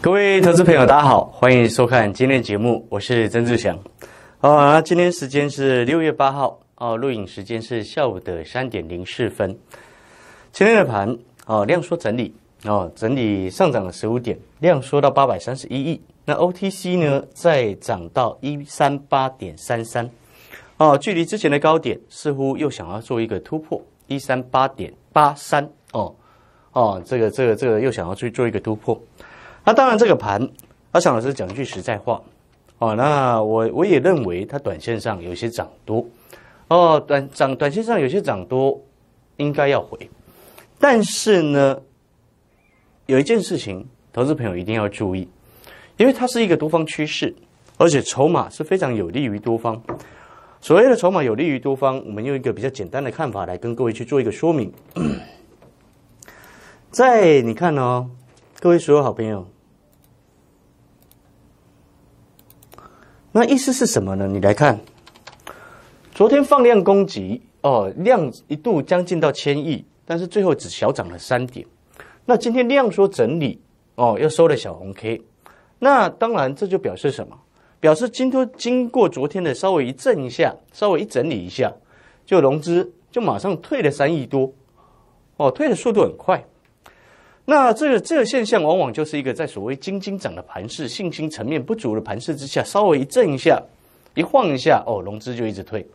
各位投资朋友，大家好，欢迎收看今天的节目，我是曾志祥。啊，今天时间是六月八号，哦，录影时间是下午的三点零四分。今天的盘，哦，量缩整理，哦，整理上涨了十五点，量缩到八百三十一亿。那 OTC 呢，再涨到一三八点三三，哦，距离之前的高点似乎又想要做一个突破，一三八点八三，哦，哦，这个这个这个又想要去做一个突破。那当然，这个盘，阿强老师讲句实在话，哦，那我我也认为它短线上有些涨多，哦，短涨短线上有些涨多，应该要回，但是呢，有一件事情，投资朋友一定要注意，因为它是一个多方趋势，而且筹码是非常有利于多方。所谓的筹码有利于多方，我们用一个比较简单的看法来跟各位去做一个说明，在你看哦，各位所有好朋友。那意思是什么呢？你来看，昨天放量攻击哦，量一度将近到千亿，但是最后只小涨了三点。那今天量缩整理哦，又收了小红 K。那当然，这就表示什么？表示今天经过昨天的稍微一震一下，稍微一整理一下，就融资就马上退了三亿多哦，退的速度很快。那这个这个现象往往就是一个在所谓“金金涨”的盘势、信心层面不足的盘势之下，稍微一震一下、一晃一下，哦，融资就一直退，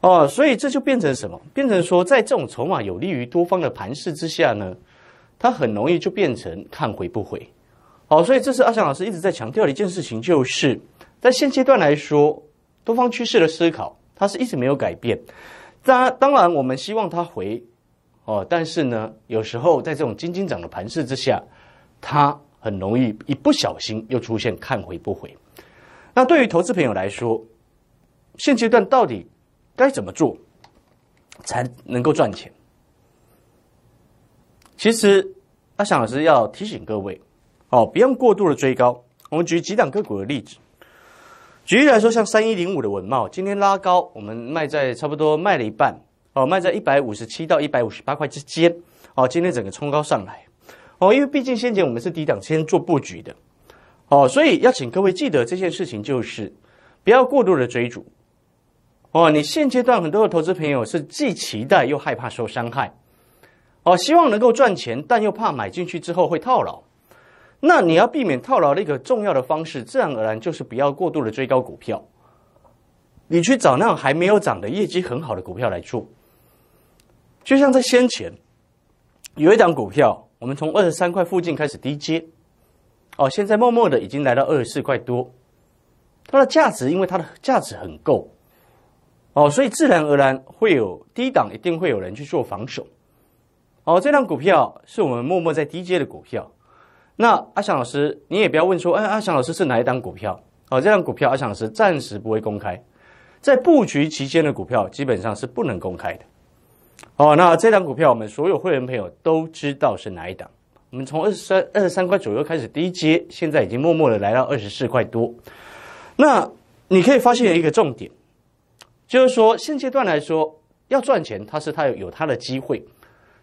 哦，所以这就变成什么？变成说，在这种筹码有利于多方的盘势之下呢，它很容易就变成看回不回。好，所以这是阿翔老师一直在强调的一件事情，就是在现阶段来说，多方趋势的思考，它是一直没有改变。当然，当然，我们希望它回。哦，但是呢，有时候在这种金金涨的盘势之下，它很容易一不小心又出现看回不回。那对于投资朋友来说，现阶段到底该怎么做才能够赚钱？其实阿翔老师要提醒各位，哦，不用过度的追高。我们举几档个股的例子，举例来说，像三一零五的文茂，今天拉高，我们卖在差不多卖了一半。哦，卖在一百五十七到一百五十八块之间。哦，今天整个冲高上来。哦，因为毕竟先前我们是低档先做布局的。哦，所以要请各位记得这件事情，就是不要过度的追逐。哦，你现阶段很多的投资朋友是既期待又害怕受伤害。哦，希望能够赚钱，但又怕买进去之后会套牢。那你要避免套牢的一个重要的方式，自然而然就是不要过度的追高股票。你去找那种还没有涨的业绩很好的股票来做。就像在先前有一张股票，我们从二十三块附近开始低接，哦，现在默默的已经来到二十四块多，它的价值因为它的价值很够，哦，所以自然而然会有低档一定会有人去做防守，哦，这张股票是我们默默在低接的股票。那阿翔老师，你也不要问说，哎，阿翔老师是哪一档股票？哦，这张股票阿翔老师暂时不会公开，在布局期间的股票基本上是不能公开的。好，那这档股票，我们所有会员朋友都知道是哪一档。我们从二十三、二十三块左右开始低接，现在已经默默的来到二十四块多。那你可以发现一个重点，就是说现阶段来说要赚钱，它是它有有它的机会，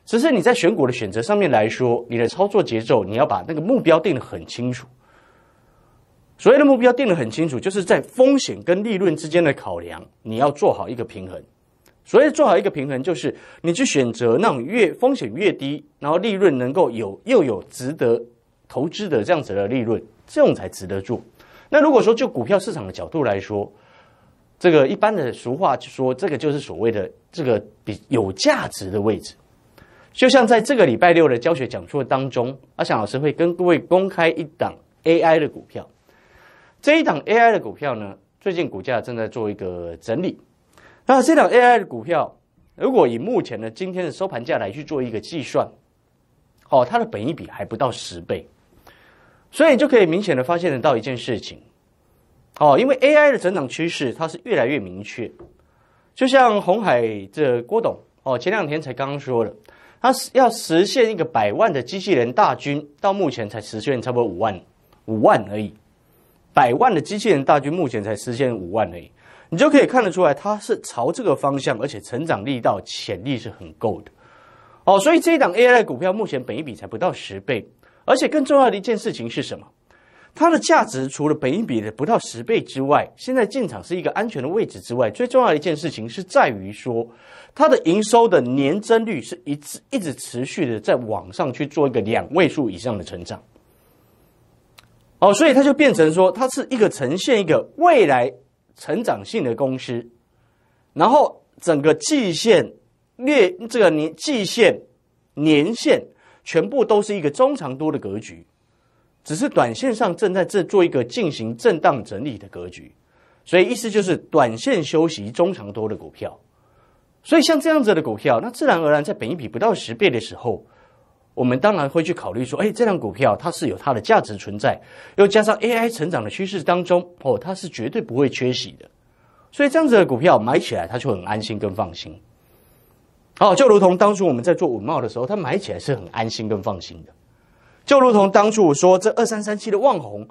只是你在选股的选择上面来说，你的操作节奏，你要把那个目标定得很清楚。所谓的目标定得很清楚，就是在风险跟利润之间的考量，你要做好一个平衡。所以做好一个平衡，就是你去选择那种越风险越低，然后利润能够有又有值得投资的这样子的利润，这种才值得做。那如果说就股票市场的角度来说，这个一般的俗话就说，这个就是所谓的这个比有价值的位置。就像在这个礼拜六的教学讲座当中，阿翔老师会跟各位公开一档 AI 的股票。这一档 AI 的股票呢，最近股价正在做一个整理。那这档 AI 的股票，如果以目前的今天的收盘价来去做一个计算，哦，它的本一比还不到十倍，所以你就可以明显的发现得到一件事情，哦，因为 AI 的成长趋势它是越来越明确，就像红海这郭董哦，前两天才刚刚说了，他要实现一个百万的机器人大军，到目前才实现差不多五万，五万而已，百万的机器人大军目前才实现五万而已。你就可以看得出来，它是朝这个方向，而且成长力道潜力是很够的。哦，所以这一档 AI 股票目前本一比才不到十倍，而且更重要的一件事情是什么？它的价值除了本一比的不到十倍之外，现在进场是一个安全的位置之外，最重要的一件事情是在于说，它的营收的年增率是一直一直持续的在往上去做一个两位数以上的成长。哦，所以它就变成说，它是一个呈现一个未来。成长性的公司，然后整个季线、月这个年季线、年线全部都是一个中长多的格局，只是短线上正在这做一个进行震荡整理的格局，所以意思就是短线休息，中长多的股票，所以像这样子的股票，那自然而然在本一笔不到十倍的时候。我们当然会去考虑说，哎，这辆股票它是有它的价值存在，又加上 AI 成长的趋势当中，哦，它是绝对不会缺席的。所以这样子的股票买起来它就很安心跟放心。哦，就如同当初我们在做五茂的时候，它买起来是很安心跟放心的。就如同当初我说这二三三七的旺红，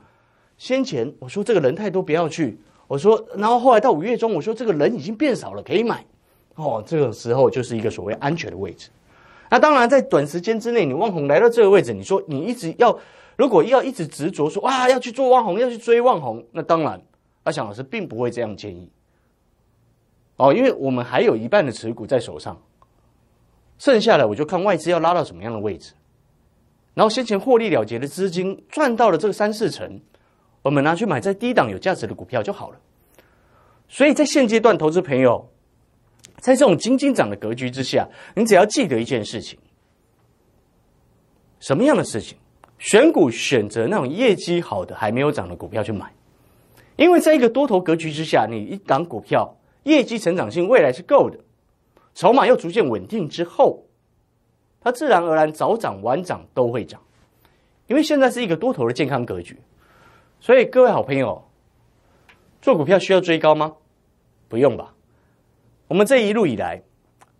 先前我说这个人太多不要去，我说，然后后来到五月中我说这个人已经变少了，可以买。哦，这个时候就是一个所谓安全的位置。那当然，在短时间之内，你望红来到这个位置，你说你一直要，如果要一直执着说啊，要去做望红，要去追望红，那当然，阿强老师并不会这样建议哦，因为我们还有一半的持股在手上，剩下的我就看外资要拉到什么样的位置，然后先前获利了结的资金赚到了这三四成，我们拿去买在低档有价值的股票就好了。所以在现阶段，投资朋友。在这种仅仅涨的格局之下，你只要记得一件事情：什么样的事情？选股选择那种业绩好的、还没有涨的股票去买，因为在一个多头格局之下，你一档股票业绩成长性未来是够的，筹码又逐渐稳定之后，它自然而然早涨晚涨都会涨，因为现在是一个多头的健康格局，所以各位好朋友，做股票需要追高吗？不用吧。我们这一路以来，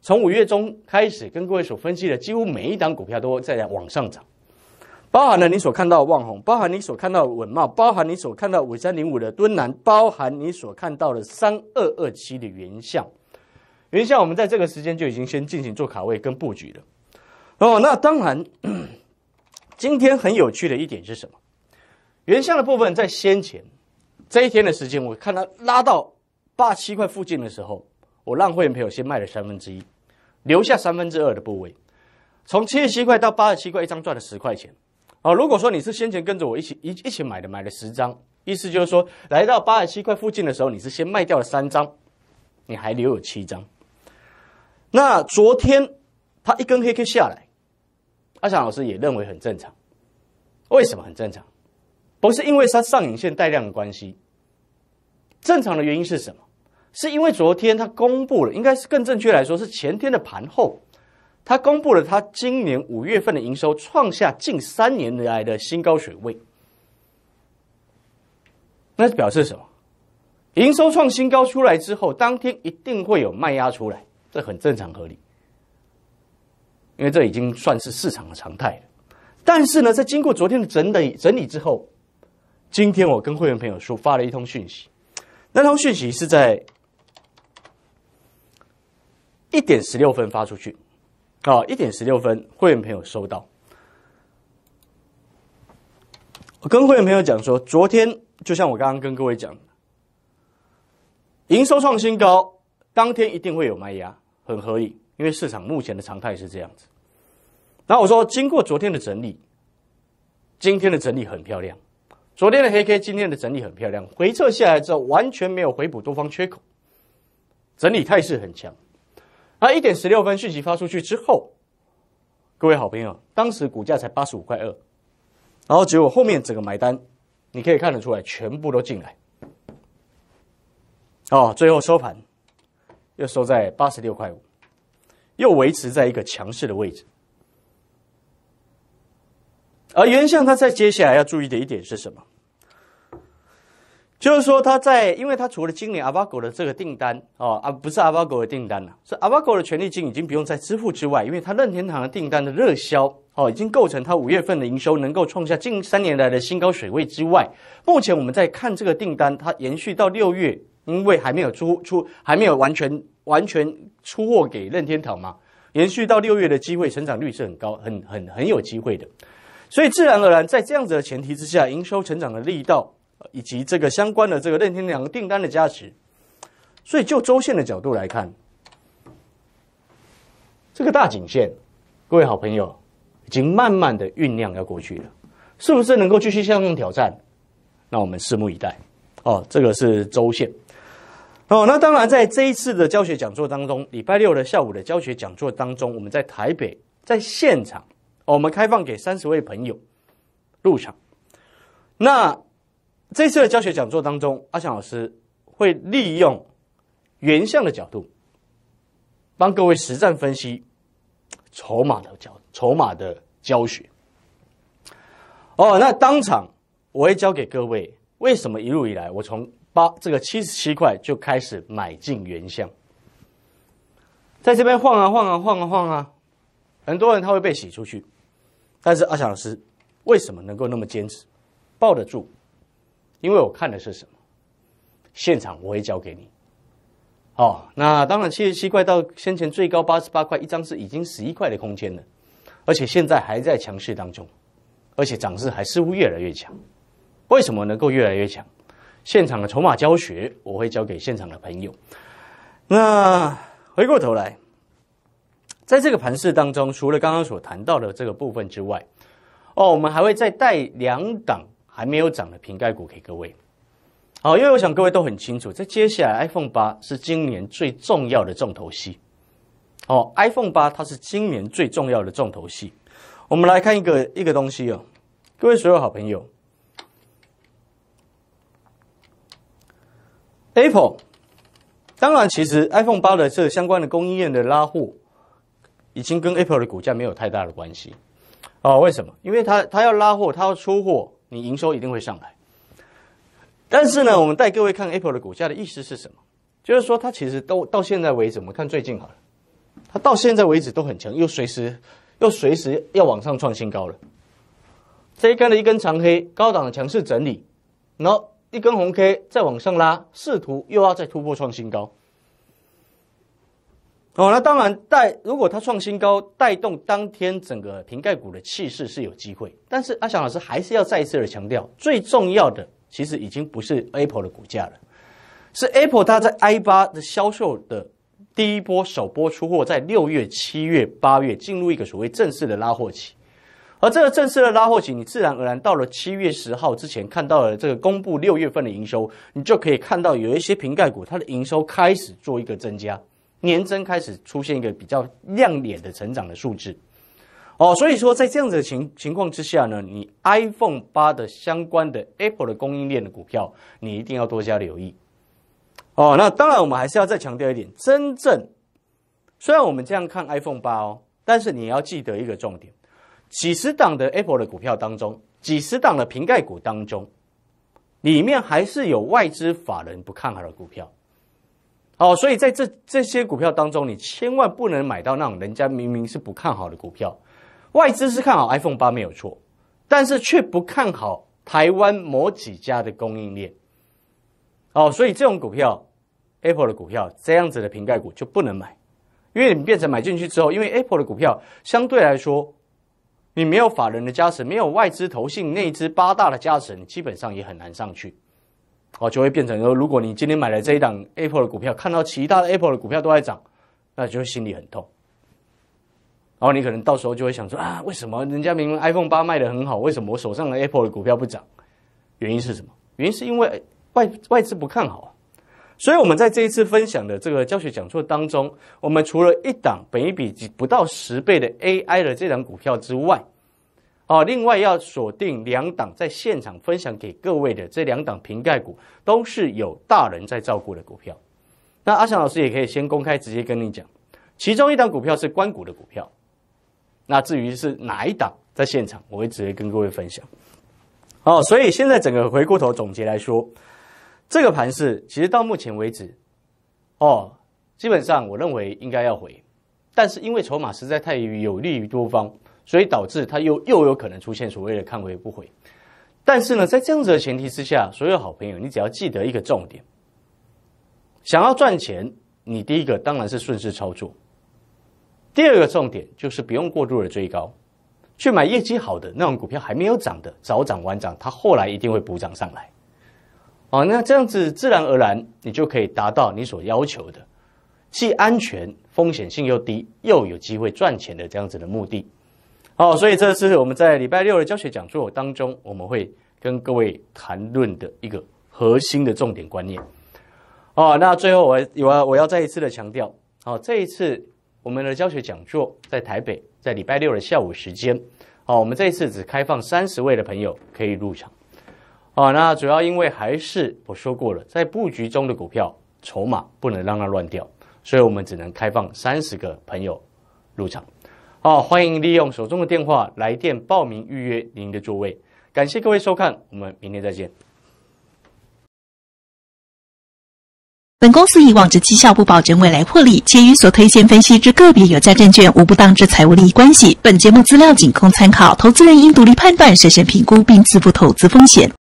从五月中开始跟各位所分析的，几乎每一档股票都在往上涨，包含了你所看到的旺宏，包含你所看到的稳茂，包含你所看到五三零五的敦南，包含你所看到的三二二七的原相，原相，我们在这个时间就已经先进行做卡位跟布局了。哦，那当然，今天很有趣的一点是什么？原相的部分在先前这一天的时间，我看到拉到八七块附近的时候。我让会员朋友先卖了三分之一，留下三分之二的部位，从七十七块到八十七块一张赚了十块钱。哦，如果说你是先前跟着我一起一一起买的，买了十张，意思就是说，来到八十七块附近的时候，你是先卖掉了三张，你还留有七张。那昨天他一根黑 K 下来，阿翔老师也认为很正常。为什么很正常？不是因为它上影线带量的关系，正常的原因是什么？是因为昨天他公布了，应该是更正确来说是前天的盘后，他公布了他今年五月份的营收创下近三年来的新高水位，那表示什么？营收创新高出来之后，当天一定会有卖压出来，这很正常合理，因为这已经算是市场的常态了。但是呢，在经过昨天的整理整理之后，今天我跟会员朋友说发了一通讯息，那通讯息是在。一点十六分发出去，啊，一点十六分会员朋友收到。我跟会员朋友讲说，昨天就像我刚刚跟各位讲，营收创新高，当天一定会有卖压，很合理，因为市场目前的常态是这样子。那我说，经过昨天的整理，今天的整理很漂亮，昨天的黑 K 今天的整理很漂亮，回撤下来之后完全没有回补多方缺口，整理态势很强。而一点十六分讯息发出去之后，各位好朋友，当时股价才八十五块二，然后结果后面整个买单，你可以看得出来，全部都进来。哦，最后收盘又收在八十六块五，又维持在一个强势的位置。而原相它在接下来要注意的一点是什么？就是说，他在，因为他除了今年 Avago 的这个订单哦，啊，不是 Avago 的订单了，是 Avago 的权利金已经不用再支付之外，因为它任天堂的订单的热销哦，已经构成它五月份的营收能够创下近三年来的新高水位之外，目前我们在看这个订单，它延续到六月，因为还没有出出，还没有完全完全出货给任天堂嘛，延续到六月的机会成长率是很高，很很很有机会的，所以自然而然在这样子的前提之下，营收成长的力道。以及这个相关的这个任天堂订单的加持，所以就周线的角度来看，这个大颈线，各位好朋友，已经慢慢的酝酿要过去了，是不是能够继续向上挑战？那我们拭目以待。哦，这个是周线。哦，那当然在这一次的教学讲座当中，礼拜六的下午的教学讲座当中，我们在台北在现场，我们开放给三十位朋友入场。那。这次的教学讲座当中，阿强老师会利用原相的角度，帮各位实战分析筹码的教筹码的教学。哦，那当场我会教给各位，为什么一路以来我从八这个七十七块就开始买进原相，在这边晃啊晃啊晃啊晃啊，很多人他会被洗出去，但是阿强老师为什么能够那么坚持，抱得住？因为我看的是什么，现场我会教给你。哦，那当然七十七块到先前最高八十八块一张是已经十一块的空间了，而且现在还在强势当中，而且涨势还似乎越来越强。为什么能够越来越强？现场的筹码教学我会交给现场的朋友。那回过头来，在这个盘市当中，除了刚刚所谈到的这个部分之外，哦，我们还会再带两档。还没有涨的瓶盖股给各位，好，因为我想各位都很清楚，在接下来 iPhone 八是今年最重要的重头戏，哦，iPhone 八它是今年最重要的重头戏。我们来看一个一个东西哦，各位所有好朋友，Apple，当然，其实 iPhone 八的这相关的供应链的拉货，已经跟 Apple 的股价没有太大的关系，哦，为什么？因为它它要拉货，它要出货。你营收一定会上来，但是呢，我们带各位看 Apple 的股价的意思是什么？就是说它其实都到现在为止，我们看最近好了，它到现在为止都很强，又随时又随时要往上创新高了。这一根的一根长黑，高档的强势整理，然后一根红 K 再往上拉，试图又要再突破创新高。哦，那当然带，如果它创新高，带动当天整个瓶盖股的气势是有机会。但是阿翔老师还是要再一次的强调，最重要的其实已经不是 Apple 的股价了，是 Apple 它在 i8 的销售的第一波首波出货，在六月、七月、八月进入一个所谓正式的拉货期。而这个正式的拉货期，你自然而然到了七月十号之前看到了这个公布六月份的营收，你就可以看到有一些瓶盖股它的营收开始做一个增加。年增开始出现一个比较亮眼的成长的数字，哦，所以说在这样子的情情况之下呢，你 iPhone 八的相关的 Apple 的供应链的股票，你一定要多加留意。哦，那当然我们还是要再强调一点，真正虽然我们这样看 iPhone 八哦，但是你要记得一个重点，几十档的 Apple 的股票当中，几十档的瓶盖股当中，里面还是有外资法人不看好的股票。好，所以在这这些股票当中，你千万不能买到那种人家明明是不看好的股票。外资是看好 iPhone 八没有错，但是却不看好台湾某几家的供应链。哦，所以这种股票，Apple 的股票这样子的瓶盖股就不能买，因为你变成买进去之后，因为 Apple 的股票相对来说，你没有法人的加持，没有外资投信、内资八大的加持，你基本上也很难上去。哦，就会变成说，如果你今天买了这一档 Apple 的股票，看到其他的 Apple 的股票都在涨，那就会心里很痛。然后你可能到时候就会想说啊，为什么人家明明 iPhone 八卖的很好，为什么我手上的 Apple 的股票不涨？原因是什么？原因是因为外外资不看好。所以，我们在这一次分享的这个教学讲座当中，我们除了一档本一笔不到十倍的 AI 的这档股票之外。哦，另外要锁定两档在现场分享给各位的这两档瓶盖股，都是有大人在照顾的股票。那阿翔老师也可以先公开直接跟你讲，其中一档股票是关谷的股票。那至于是哪一档在现场，我会直接跟各位分享。哦，所以现在整个回过头总结来说，这个盘是其实到目前为止，哦，基本上我认为应该要回，但是因为筹码实在太有利于多方。所以导致它又又有可能出现所谓的看回不回，但是呢，在这样子的前提之下，所有好朋友，你只要记得一个重点：想要赚钱，你第一个当然是顺势操作；第二个重点就是不用过度的追高，去买业绩好的那种股票，还没有涨的，早涨晚涨，它后来一定会补涨上来。哦，那这样子自然而然，你就可以达到你所要求的，既安全、风险性又低，又有机会赚钱的这样子的目的。好，所以这是我们在礼拜六的教学讲座当中，我们会跟各位谈论的一个核心的重点观念。哦，那最后我我我要再一次的强调，哦，这一次我们的教学讲座在台北，在礼拜六的下午时间。哦，我们这一次只开放三十位的朋友可以入场。哦，那主要因为还是我说过了，在布局中的股票筹码不能让它乱掉，所以我们只能开放三十个朋友入场。好，欢迎利用手中的电话来电报名预约您的座位。感谢各位收看，我们明天再见。本公司以往之绩效不保证未来获利，且与所推荐分析之个别有价证券无不当之财务利益关系。本节目资料仅供参考，投资人应独立判断、审慎评估并自负投资风险。